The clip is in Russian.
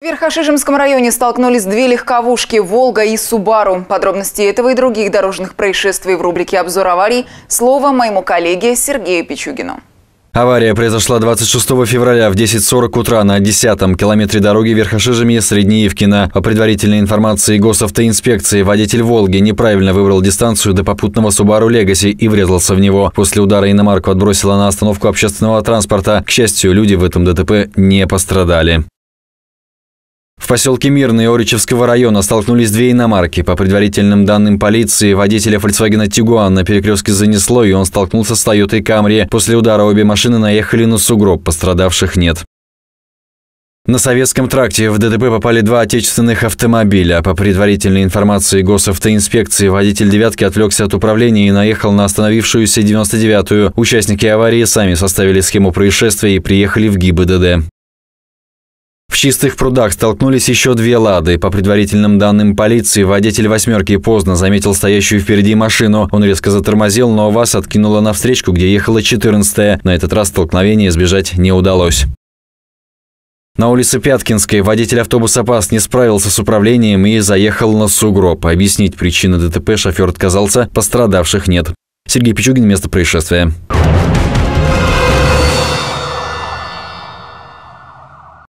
В Верхошижемском районе столкнулись две легковушки «Волга» и «Субару». Подробности этого и других дорожных происшествий в рубрике «Обзор аварий» слово моему коллеге Сергею Пичугину. Авария произошла 26 февраля в 10.40 утра на 10-м километре дороги Верхошижами Среднеевкина. По предварительной информации госавтоинспекции, водитель «Волги» неправильно выбрал дистанцию до попутного «Субару Легаси» и врезался в него. После удара иномарку отбросила на остановку общественного транспорта. К счастью, люди в этом ДТП не пострадали. В поселке Мирный Оричевского района столкнулись две иномарки. По предварительным данным полиции, водителя Volkswagen Tiguan на перекрестке занесло, и он столкнулся с Toyota Camry. После удара обе машины наехали на сугроб, пострадавших нет. На Советском тракте в ДТП попали два отечественных автомобиля. По предварительной информации госавтоинспекции, водитель «девятки» отвлекся от управления и наехал на остановившуюся 99-ю. Участники аварии сами составили схему происшествия и приехали в ГИБДД чистых прудах столкнулись еще две «Лады». По предварительным данным полиции, водитель «восьмерки» поздно заметил стоящую впереди машину. Он резко затормозил, но вас откинуло на встречку, где ехала 14-я. На этот раз столкновение избежать не удалось. На улице Пяткинской водитель автобуса ПАС не справился с управлением и заехал на сугроб. Объяснить причины ДТП шофер отказался, пострадавших нет. Сергей Пичугин, место происшествия.